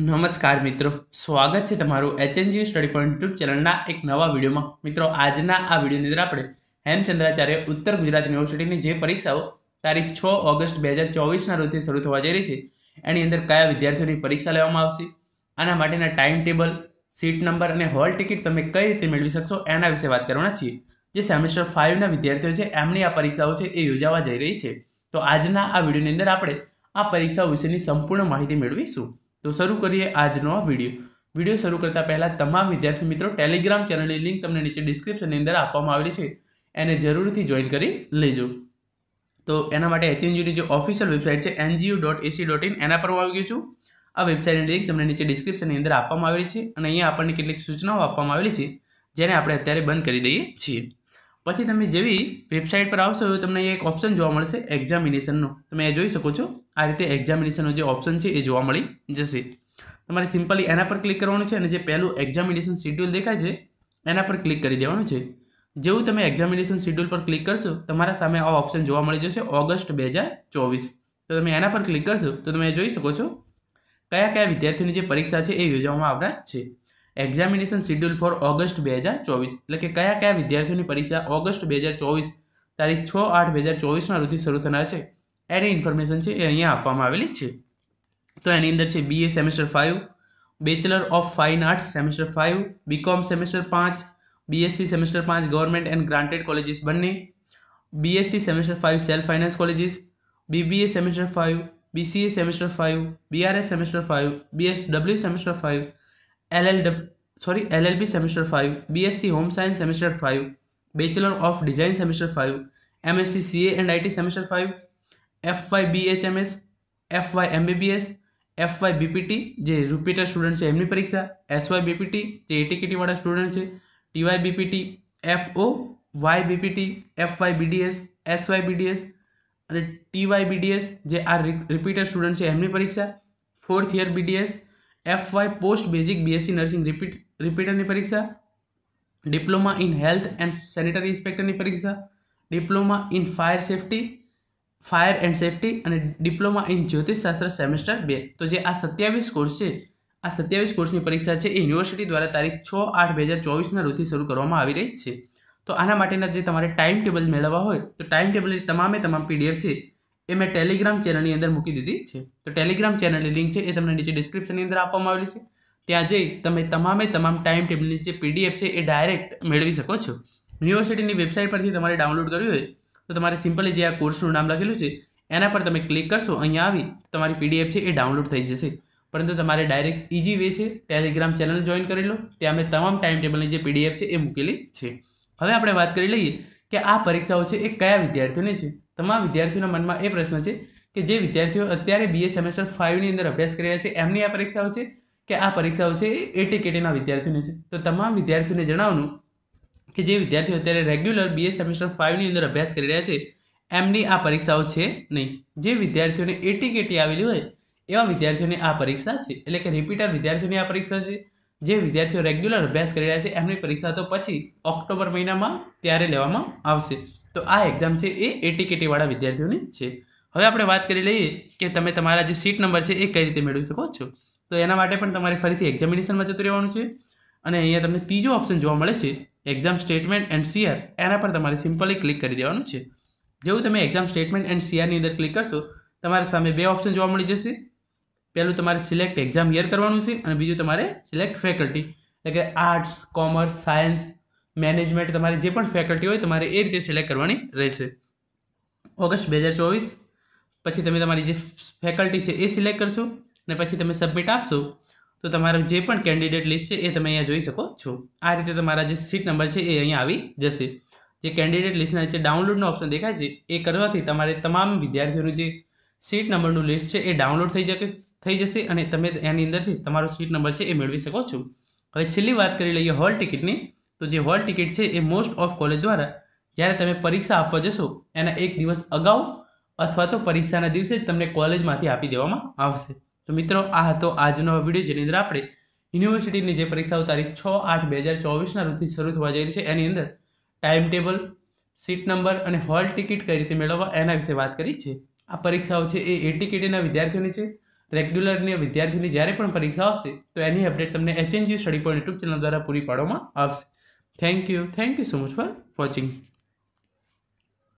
નમસ્કાર મિત્રો સ્વાગત છે તમારું એચએનજી સ્ટડી પોઈન્ટ યુટ્યુબ ચેનલના એક નવા વિડીયોમાં મિત્રો આજના આ વિડીયોની અંદર આપણે હેમચંદ્રાચાર્ય ઉત્તર ગુજરાત યુનિવર્સિટીની જે પરીક્ષાઓ તારીખ છ ઓગસ્ટ બે હજાર ચોવીસના રોજથી શરૂ થવા જઈ રહી છે એની અંદર કયા વિદ્યાર્થીઓની પરીક્ષા લેવામાં આવશે આના માટેના ટાઈમ ટેબલ સીટ નંબર અને હોલ ટિકિટ તમે કઈ રીતે મેળવી શકશો એના વિશે વાત કરવાના છીએ જે સેમેસ્ટર ફાઇવના વિદ્યાર્થીઓ છે એમની આ પરીક્ષાઓ છે એ યોજાવા જઈ રહી છે તો આજના આ વિડીયોની અંદર આપણે આ પરીક્ષાઓ વિશેની સંપૂર્ણ માહિતી મેળવીશું તો શરૂ કરીએ આજનો વિડીયો વિડીયો શરૂ કરતા પહેલાં તમામ વિદ્યાર્થી મિત્રો ટેલિગ્રામ ચેનલની લિંક તમને નીચે ડિસ્ક્રિપ્શનની અંદર આપવામાં આવેલી છે એને જરૂરથી જોઈન કરી લેજો તો એના માટે એચએનજીયુની જે ઓફિશિયલ વેબસાઇટ છે NGU dot AC dot in એના પર હું આવી ગયો છું આ વેબસાઇટની લિંક તમને નીચે ડિસ્ક્રિપ્શનની અંદર આપવામાં આવેલી છે અને અહીંયા આપણને કેટલીક સૂચનાઓ આપવામાં આવેલી છે જેને આપણે અત્યારે બંધ કરી દઈએ છીએ પછી તમે જેવી વેબસાઇટ પર આવશો તમને એક ઓપ્શન જોવા મળશે એક્ઝામિનેશનનો તમે એ જોઈ શકો છો આ રીતે એક્ઝામિનેશનનો જે ઓપ્શન છે એ જોવા મળી જશે તમારે સિમ્પલી એના પર ક્લિક કરવાનું છે અને જે પહેલું એક્ઝામિનેશન શિડ્યુલ દેખાય છે એના પર ક્લિક કરી દેવાનું છે જેવું તમે એક્ઝામિનેશન શિડ્યુલ પર ક્લિક કરશો તમારા સામે આ ઓપ્શન જોવા મળી જશે ઓગસ્ટ બે હજાર ચોવીસ તો તમે એના પર ક્લિક કરશો તો તમે જોઈ શકો છો કયા કયા વિદ્યાર્થીઓની જે પરીક્ષા છે એ યોજવામાં આવનાર છે એક્ઝામિનેશન શિડ્યુલ ફોર ઓગસ્ટ બે હજાર ચોવીસ એટલે કે કયા કયા વિદ્યાર્થીઓની પરીક્ષા ઓગસ્ટ બે હજાર ચોવીસ તારીખ છ આઠ બે હજાર ચોવીસના રોજથી શરૂ થનાર છે એની ઇન્ફોર્મેશન છે એ અહીંયા આપવામાં આવેલી છે તો એની અંદર છે BA semester five bachelor of fine arts semester five BCom semester પાંચ બીએસસી સેમેસ્ટર પાંચ ગવર્મેન્ટ એન્ડ ગ્રાન્ટેડ કોલેજીસ બંને BSc semester five self finance colleges BBA semester five BCA semester five BRS semester five BSW semester five L L dub sorry L L B semester five B S C home science semester five bachelor of design semester five M S C C and I T semester five F Y B H M S F Y M B B S F Y B P T J repeater student है एमनी परीक्षा S Y B P T J A T K T वाला student है T Y B P T F O Y B P T F Y B D S S Y B D S T Y B D S J R repeater student है एमनी परीक्षा fourth year B D S F Y post basic BSc nursing repeat રિપીટરની પરીક્ષા diploma in health and sanitary ઇન્સ્પેક્ટરની પરીક્ષા diploma in fire safety fire and safety અને diploma in જ્યોતિષશાસ્ત્ર semester બે તો જે આ સત્યાવીસ કોર્સ છે આ સત્યાવીસ કોર્સની પરીક્ષા છે એ યુનિવર્સિટી દ્વારા તારીખ છ આઠ બે હજાર ચોવીસના રોજથી શરૂ કરવામાં આવી રહી છે તો આના માટેના જે તમારે ટાઈમ ટેબલ મેળવવા હોય તો ટાઈમ ટેબલની તમામે તમામ પીડીએફ છે એ મેં ટેલિગ્રામ ચેનલની અંદર મૂકી દીધી છે તો ટેલિગ્રામ ચેનલની લિંક છે એ તમને નીચે ડિસ્ક્રિપ્શનની અંદર આપવામાં આવેલી છે ત્યાં જઈ તમે તમામે તમામ ટાઈમ ટેબલની જે પીડીએફ છે એ ડાયરેક્ટ મેળવી શકો છો યુનિવર્સિટીની વેબસાઇટ પરથી તમારે ડાઉનલોડ કર્યું હોય તો તમારે સિમ્પલી જે આ કોર્સનું નામ લખેલું છે એના પર તમે ક્લિક કરશો અહીંયા આવી તમારી પીડીએફ છે એ ડાઉનલોડ થઈ જશે પરંતુ તમારે ડાયરેક્ટ ઇઝી વે છે ટેલિગ્રામ ચેનલ જોઈન કરી લો ત્યાં મેં તમામ ટાઈમ ટેબલની જે પીડીએફ છે એ મૂકેલી છે હવે આપણે વાત કરી લઈએ કે આ પરીક્ષાઓ છે એ કયા વિદ્યાર્થીઓની છે તમામ વિદ્યાર્થીઓના મનમાં એ પ્રશ્ન છે કે જે વિદ્યાર્થીઓ અત્યારે બીએ સેમેસ્ટર ફાઇવની અંદર અભ્યાસ કરી રહ્યા છે એમની આ પરીક્ષાઓ છે કે આ પરીક્ષાઓ છે એ એટી કેટીના વિદ્યાર્થીઓની છે તો તમામ વિદ્યાર્થીઓને જણાવવાનું કે જે વિદ્યાર્થીઓ અત્યારે રેગ્યુલર બીએ સેમેસ્ટર ફાઇવની અંદર અભ્યાસ કરી રહ્યા છે એમની આ પરીક્ષાઓ છે નહીં જે વિદ્યાર્થીઓને એટી કેટી આવેલી હોય એવા વિદ્યાર્થીઓની આ પરીક્ષા છે એટલે કે રિપીટર વિદ્યાર્થીઓની આ પરીક્ષા છે જે વિદ્યાર્થીઓ રેગ્યુલર અભ્યાસ કરી રહ્યા છે એમની પરીક્ષા તો પછી ઓક્ટોબર મહિનામાં ત્યારે લેવામાં આવશે તો આ એક્ઝામ છે એ એટી કેટીવાળા વિદ્યાર્થીઓની છે હવે આપણે વાત કરી લઈએ કે તમે તમારા જે સીટ નંબર છે એ કઈ રીતે મેળવી શકો છો તો એના માટે પણ તમારે ફરીથી એક્ઝામિનેશનમાં જતું રહેવાનું છે અને અહીંયા તમને ત્રીજો ઓપ્શન જોવા મળે છે એક્ઝામ સ્ટેટમેન્ટ એન્ડ સીઆર એના પર તમારે સિમ્પલી ક્લિક કરી દેવાનું છે જેવું તમે એક્ઝામ સ્ટેટમેન્ટ એન્ડ સીઆરની અંદર ક્લિક કરશો તમારા સામે બે ઓપ્શન જોવા મળી જશે પહેલું તમારે સિલેક્ટ એક્ઝામ યર કરવાનું છે અને બીજું તમારે સિલેક્ટ ફેકલ્ટી એટલે કે આર્ટ્સ કોમર્સ સાયન્સ મેનેજમેન્ટ તમારી જે પણ ફેકલ્ટી હોય તમારે એ રીતે સિલેક્ટ કરવાની રહેશે ઓગસ્ટ બે હજાર ચોવીસ પછી તમે તમારી જે ફેકલ્ટી છે એ સિલેક્ટ કરશો ને પછી તમે સબમિટ આપશો તો તમારો જે પણ કેન્ડિડેટ લિસ્ટ છે એ તમે અહીંયા જોઈ શકો છો આ રીતે તમારા જે સીટ નંબર છે એ અહીંયા આવી જશે જે કેન્ડિડેટ લિસ્ટના જે ડાઉનલોડનો ઓપ્શન દેખાય છે એ કરવાથી તમારે તમામ વિદ્યાર્થીઓનું જે સીટ નંબરનું લિસ્ટ છે એ ડાઉનલોડ થઈ જશે થઈ જશે અને તમે એની અંદરથી તમારો સીટ નંબર છે એ મેળવી શકો છો હવે છેલ્લી વાત કરી લઈએ હોલ ટિકિટની તો જે હોલ ટિકિટ છે એ મોસ્ટ ઓફ કોલેજ દ્વારા જ્યારે તમે પરીક્ષા આપવા જશો એના એક દિવસ અગાઉ અથવા તો પરીક્ષાના દિવસે જ તમને કોલેજમાંથી આપી દેવામાં આવશે તો મિત્રો આ હતો આજનો વિડીયો જેની અંદર આપણે યુનિવર્સિટીની જે પરીક્ષાઓ તારીખ છ આઠ બે હજાર ચોવીસના રોજથી શરૂ થવા જઈ રહી છે એની અંદર ટાઈમ ટેબલ સીટ નંબર અને હોલ ટિકિટ કઈ રીતે મેળવવા એના વિશે વાત કરી છે આ પરીક્ષાઓ છે એ એટીકેટીના વિદ્યાર્થીઓની છે રેગ્યુલરની વિદ્યાર્થીઓની જ્યારે પણ પરીક્ષા આવશે તો એની અપડેટ તમને HNG study point YouTube channel દ્વારા પૂરી પાડવામાં આવશે Thank you. Thank you so much for watching.